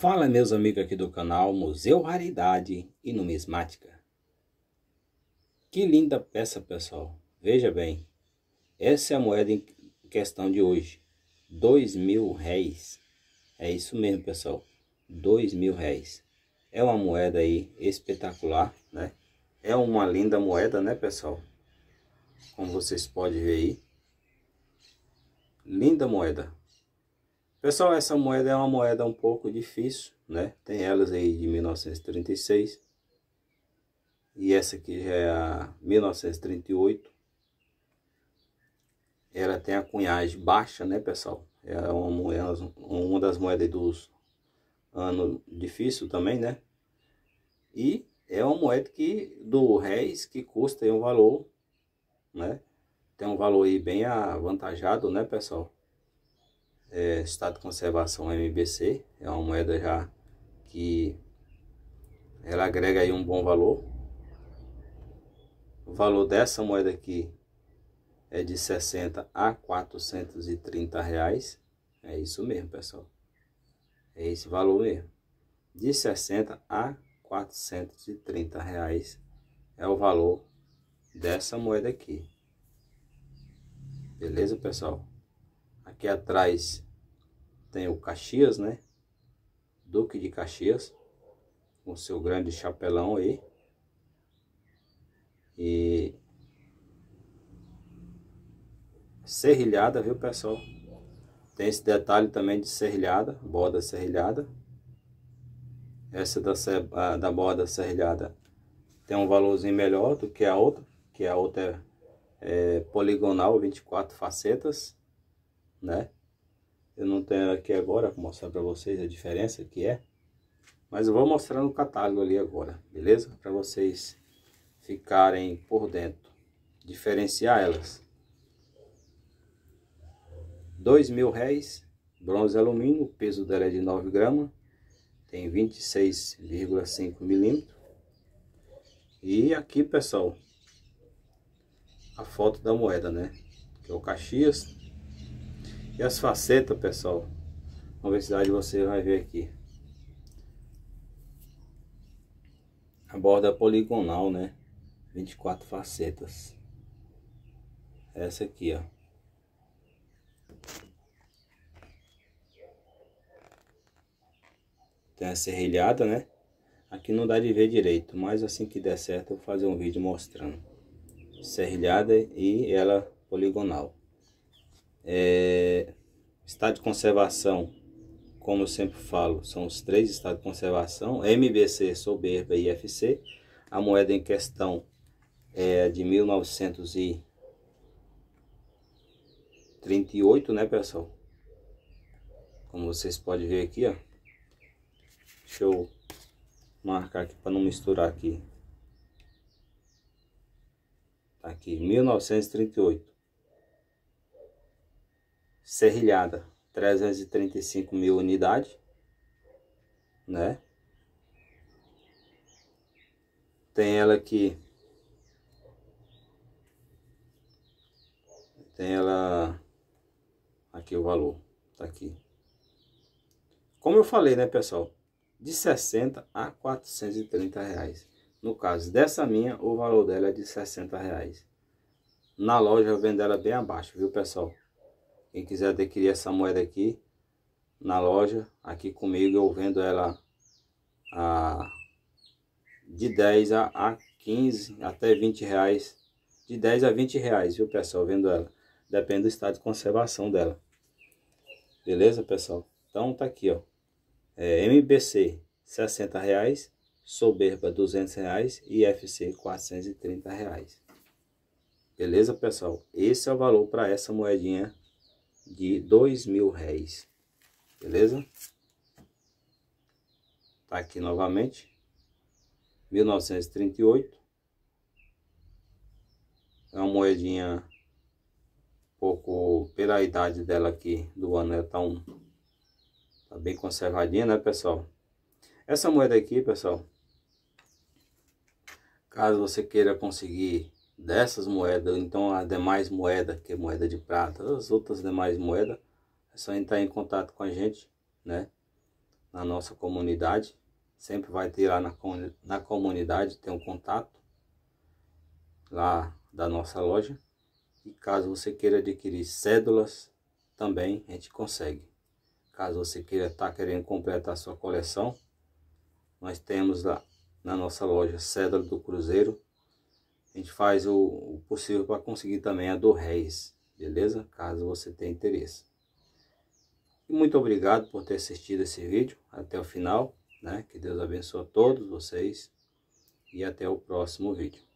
Fala meus amigos aqui do canal Museu Raridade e Numismática. Que linda peça pessoal, veja bem. Essa é a moeda em questão de hoje, dois mil réis. É isso mesmo pessoal, dois mil réis. É uma moeda aí espetacular, né? É uma linda moeda né pessoal, como vocês podem ver aí. Linda moeda, Pessoal, essa moeda é uma moeda um pouco difícil, né? Tem elas aí de 1936. E essa aqui já é a 1938. Ela tem a cunhagem baixa, né, pessoal? É uma, moeda, uma das moedas dos anos difícil também, né? E é uma moeda que do réis que custa um valor, né? Tem um valor aí bem avantajado, né, pessoal? é, estado de conservação MBC, é uma moeda já que ela agrega aí um bom valor. O valor dessa moeda aqui é de 60 a 430 reais. É isso mesmo, pessoal. É esse valor mesmo. De 60 a 430 reais é o valor dessa moeda aqui. Beleza, pessoal? Aqui atrás tem o Caxias, né? Duque de Caxias, com seu grande chapelão aí. E serrilhada, viu pessoal? Tem esse detalhe também de serrilhada, borda serrilhada. Essa da, da borda serrilhada tem um valorzinho melhor do que a outra, que a outra é, é poligonal, 24 facetas, né? Eu não tenho ela aqui agora para mostrar para vocês a diferença que é. Mas eu vou mostrar no catálogo ali agora, beleza? Para vocês ficarem por dentro. Diferenciar elas. Dois mil réis, bronze alumínio, o peso dela é de 9 gramas. Tem 26,5 milímetros. E aqui, pessoal, a foto da moeda, né? Que é o Caxias, e as facetas, pessoal. Vamos ver se você vai ver aqui. A borda poligonal, né? 24 facetas. Essa aqui, ó. Tem a serrilhada, né? Aqui não dá de ver direito, mas assim que der certo eu vou fazer um vídeo mostrando. Serrilhada e ela poligonal. É, estado de conservação, como eu sempre falo, são os três estados de conservação, MBC, Soberba e IFC. A moeda em questão é de 1938, né, pessoal? Como vocês podem ver aqui, ó. Deixa eu marcar aqui para não misturar aqui. Tá aqui, 1938 serrilhada 335 mil unidades, né? Tem ela aqui, tem ela aqui o valor, tá aqui. Como eu falei, né, pessoal? De 60 a 430 reais. No caso dessa minha, o valor dela é de 60 reais. Na loja eu vendo ela bem abaixo, viu, pessoal? Quem quiser adquirir essa moeda aqui na loja, aqui comigo eu vendo ela a, ah, de 10 a, a 15 até 20 reais. De 10 a 20 reais, viu pessoal? Vendo ela. Depende do estado de conservação dela. Beleza, pessoal? Então tá aqui, ó. É, MBC 60 reais, Soberba 200 reais e FC 430 reais. Beleza, pessoal? Esse é o valor para essa moedinha de dois mil réis, beleza? Tá aqui novamente, 1938, é uma moedinha pouco, pela idade dela aqui, do ano é tão, tá, tá bem conservadinha, né pessoal? Essa moeda aqui, pessoal, caso você queira conseguir dessas moedas, então a demais moeda, que é moeda de prata, as outras demais moedas, é só entrar em contato com a gente, né? Na nossa comunidade, sempre vai ter lá na, na comunidade, tem um contato lá da nossa loja. E caso você queira adquirir cédulas, também a gente consegue. Caso você queira estar tá querendo completar sua coleção, nós temos lá na nossa loja Cédula do Cruzeiro, a gente faz o, o possível para conseguir também a do réis, beleza? Caso você tenha interesse. E muito obrigado por ter assistido esse vídeo até o final, né? Que Deus abençoe a todos vocês e até o próximo vídeo.